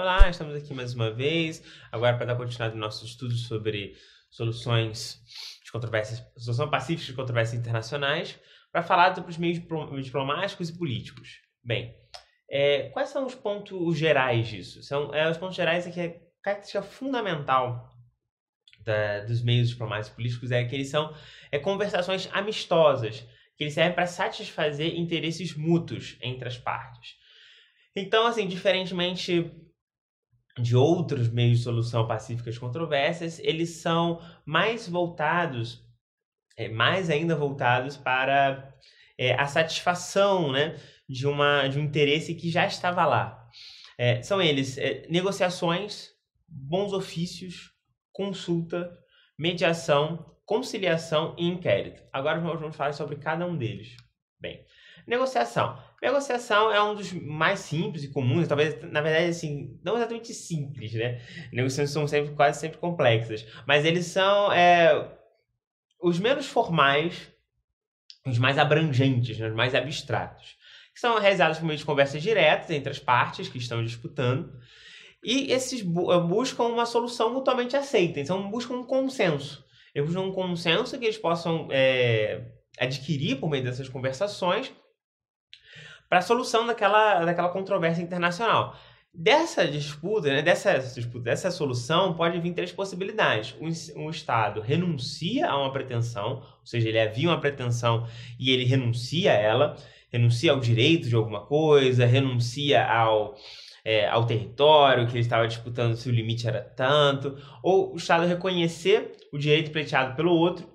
Olá, estamos aqui mais uma vez, agora para dar continuidade no nosso estudo sobre soluções de controvérsias, solução pacífica de controvérsias internacionais, para falar sobre os meios diplomáticos e políticos. Bem, é, quais são os pontos gerais disso? São é, os pontos gerais é que a característica fundamental da, dos meios diplomáticos e políticos é que eles são é, conversações amistosas, que eles servem para satisfazer interesses mútuos entre as partes. Então, assim, diferentemente de outros meios de solução pacíficas controvérsias eles são mais voltados, é, mais ainda voltados para é, a satisfação né, de, uma, de um interesse que já estava lá. É, são eles é, negociações, bons ofícios, consulta, mediação, conciliação e inquérito. Agora nós vamos falar sobre cada um deles. Bem, negociação. Negociação é um dos mais simples e comuns, talvez, na verdade, assim, não exatamente simples, né? Negociações são sempre, quase sempre complexas, mas eles são é, os menos formais, os mais abrangentes, né? os mais abstratos, que são realizados por meio de conversas diretas entre as partes que estão disputando, e esses bu eh, buscam uma solução mutuamente aceita, então buscam um consenso. Eles buscam um consenso que eles possam... É, adquirir por meio dessas conversações para a solução daquela, daquela controvérsia internacional. Dessa disputa, né, dessa, disputa, dessa solução, pode vir três possibilidades. Um, um, Estado renuncia a uma pretensão, ou seja, ele havia uma pretensão e ele renuncia a ela, renuncia ao direito de alguma coisa, renuncia ao, é, ao território que ele estava disputando se o limite era tanto, ou o Estado reconhecer o direito pleiteado pelo outro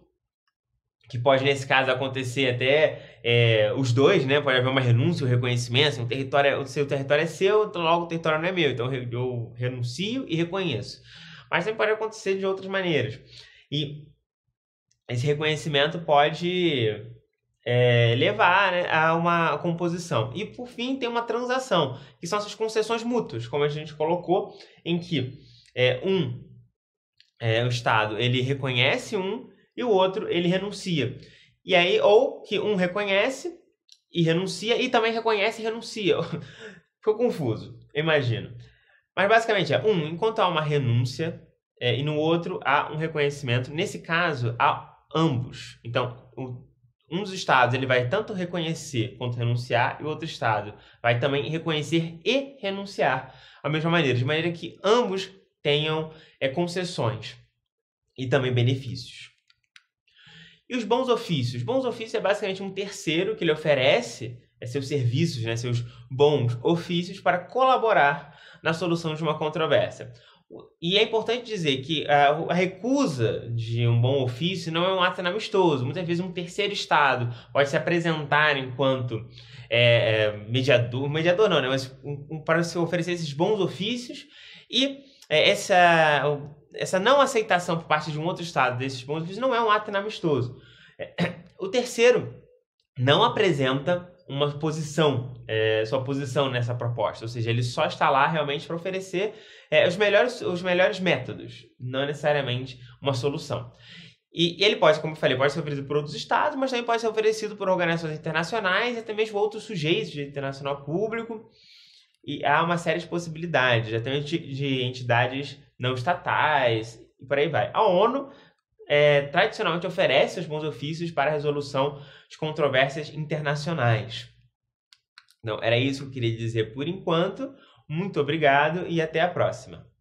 que pode, nesse caso, acontecer até é, os dois, né? Pode haver uma renúncia, um reconhecimento. Assim, o, território, é, o seu território é seu, então logo o território não é meu. Então eu renuncio e reconheço. Mas também pode acontecer de outras maneiras. E esse reconhecimento pode é, levar né, a uma composição. E por fim, tem uma transação, que são essas concessões mútuas, como a gente colocou, em que é, um, é, o Estado, ele reconhece um e o outro ele renuncia. E aí, ou que um reconhece e renuncia, e também reconhece e renuncia. Ficou confuso, imagino. Mas basicamente é um, enquanto há uma renúncia, é, e no outro há um reconhecimento. Nesse caso, há ambos. Então, o, um dos estados ele vai tanto reconhecer quanto renunciar, e o outro estado vai também reconhecer e renunciar. Da mesma maneira, de maneira que ambos tenham é, concessões e também benefícios. E os bons ofícios? Bons ofícios é basicamente um terceiro que lhe oferece é seus serviços, né, seus bons ofícios para colaborar na solução de uma controvérsia. E é importante dizer que a recusa de um bom ofício não é um ato amistoso. Muitas vezes um terceiro estado pode se apresentar enquanto é, é, mediador, mediador não, né, mas um, um, para se oferecer esses bons ofícios e é, essa essa não aceitação por parte de um outro Estado desses pontos de vista não é um ato inamistoso O terceiro não apresenta uma posição, é, sua posição nessa proposta, ou seja, ele só está lá realmente para oferecer é, os, melhores, os melhores métodos, não necessariamente uma solução. E, ele pode, como eu falei, pode ser oferecido por outros estados, mas também pode ser oferecido por organizações internacionais e até mesmo outros sujeitos de internacional público. E há uma série de possibilidades, até de, de entidades não estatais e por aí vai. A ONU é, tradicionalmente oferece os bons ofícios para a resolução de controvérsias internacionais. não era isso que eu queria dizer por enquanto. Muito obrigado e até a próxima.